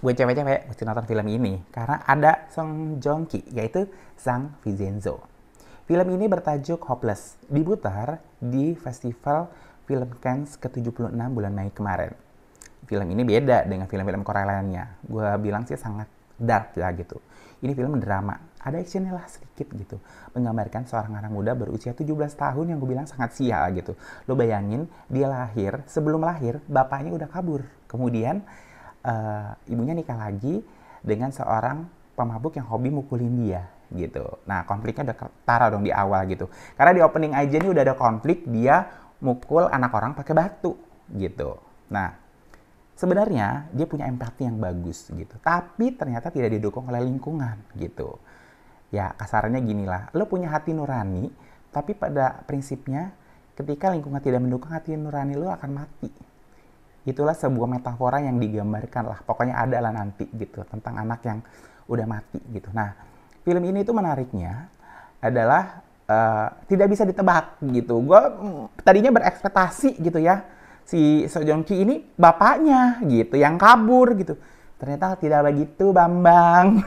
gue cewek-cewek mesti nonton film ini karena ada Song Joong Ki yaitu Sang Vincenzo. Film ini bertajuk Hopeless, diputar di Festival Film Cannes ke-76 bulan Mei kemarin. Film ini beda dengan film-film Korea lainnya. Gue bilang sih sangat dark lah gitu. Ini film drama, ada actionnya lah sedikit gitu. Menggambarkan seorang anak muda berusia 17 tahun yang gue bilang sangat sial gitu. Lo bayangin, dia lahir, sebelum lahir, bapaknya udah kabur. Kemudian uh, ibunya nikah lagi dengan seorang pemabuk yang hobi mukulin dia gitu. Nah konfliknya udah ketara dong di awal gitu. Karena di opening aja nih udah ada konflik dia mukul anak orang pakai batu gitu. Nah sebenarnya dia punya empati yang bagus gitu. Tapi ternyata tidak didukung oleh lingkungan gitu. Ya kasarnya gini lah, lo punya hati nurani tapi pada prinsipnya ketika lingkungan tidak mendukung hati nurani lo akan mati itulah sebuah metafora yang digambarkan lah pokoknya ada lah nanti gitu tentang anak yang udah mati gitu nah film ini itu menariknya adalah uh, tidak bisa ditebak gitu gue mm, tadinya berekspektasi gitu ya si Sojong Ki ini bapaknya gitu yang kabur gitu ternyata tidak begitu Bambang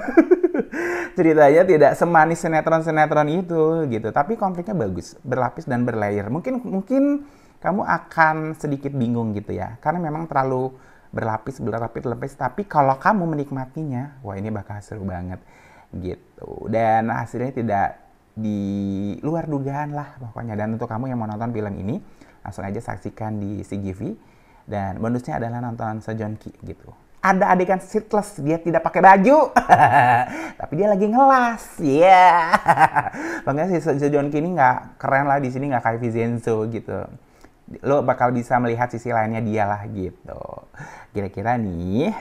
ceritanya tidak semanis sinetron-sinetron itu gitu tapi konfliknya bagus berlapis dan berlayer mungkin mungkin kamu akan sedikit bingung gitu ya. Karena memang terlalu berlapis, berlapis berlapis. Tapi kalau kamu menikmatinya, wah ini bakal seru banget gitu. Dan hasilnya tidak di luar dugaan lah pokoknya. Dan untuk kamu yang mau nonton film ini, langsung aja saksikan di CGV. Dan bonusnya adalah nonton Sejon Ki gitu. Ada adegan shitless, dia tidak pakai baju. Tapi dia lagi ngelas. Ya. Yeah. Makanya si Sejon Ki ini nggak keren lah di sini nggak kayak Vizienzo gitu lo bakal bisa melihat sisi lainnya dia lah gitu. Kira-kira nih,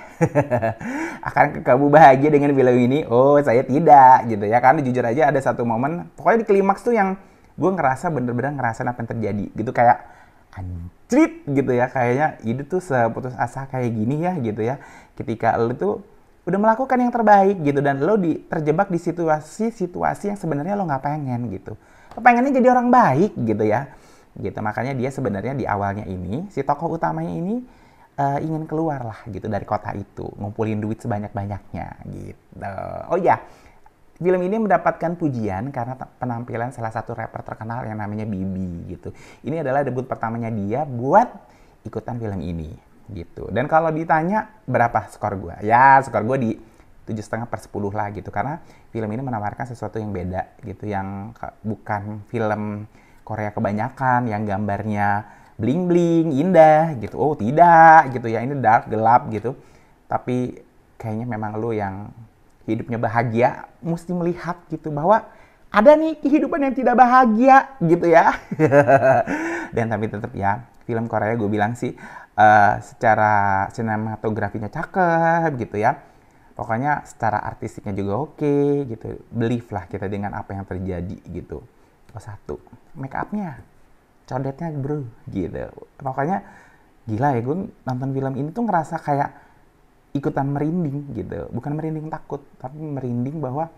akan kamu bahagia dengan film ini? Oh, saya tidak gitu ya. Karena jujur aja ada satu momen, pokoknya di klimaks tuh yang gue ngerasa bener-bener ngerasa apa yang terjadi gitu kayak anjrit gitu ya kayaknya itu tuh seputus asa kayak gini ya gitu ya ketika lo tuh udah melakukan yang terbaik gitu dan lo di, terjebak di situasi situasi yang sebenarnya lo nggak pengen gitu lo pengennya jadi orang baik gitu ya gitu makanya dia sebenarnya di awalnya ini si tokoh utamanya ini uh, ingin keluar lah gitu dari kota itu ngumpulin duit sebanyak banyaknya gitu oh ya film ini mendapatkan pujian karena penampilan salah satu rapper terkenal yang namanya Bibi gitu ini adalah debut pertamanya dia buat ikutan film ini gitu dan kalau ditanya berapa skor gue ya skor gue di tujuh setengah per sepuluh lah gitu karena film ini menawarkan sesuatu yang beda gitu yang bukan film Korea kebanyakan yang gambarnya bling-bling, indah gitu. Oh, tidak gitu ya. Ini dark, gelap gitu. Tapi kayaknya memang lu yang hidupnya bahagia mesti melihat gitu bahwa ada nih kehidupan yang tidak bahagia gitu ya. Dan tapi tetap ya, film Korea gue bilang sih uh, secara sinematografinya cakep gitu ya. Pokoknya secara artistiknya juga oke okay, gitu. Believe lah kita dengan apa yang terjadi gitu plus satu make upnya codetnya bro gitu pokoknya gila ya gue nonton film ini tuh ngerasa kayak ikutan merinding gitu bukan merinding takut tapi merinding bahwa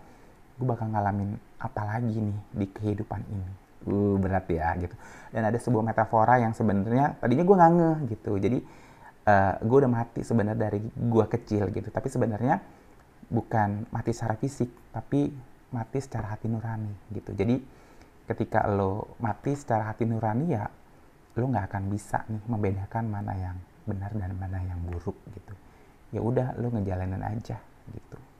gue bakal ngalamin apa lagi nih di kehidupan ini uh berat ya gitu dan ada sebuah metafora yang sebenarnya tadinya gue ngange gitu jadi uh, eh, gue udah mati sebenarnya dari gue kecil gitu tapi sebenarnya bukan mati secara fisik tapi mati secara hati nurani gitu jadi ketika lo mati secara hati nurani ya lo nggak akan bisa nih membedakan mana yang benar dan mana yang buruk gitu ya udah lo ngejalanin aja gitu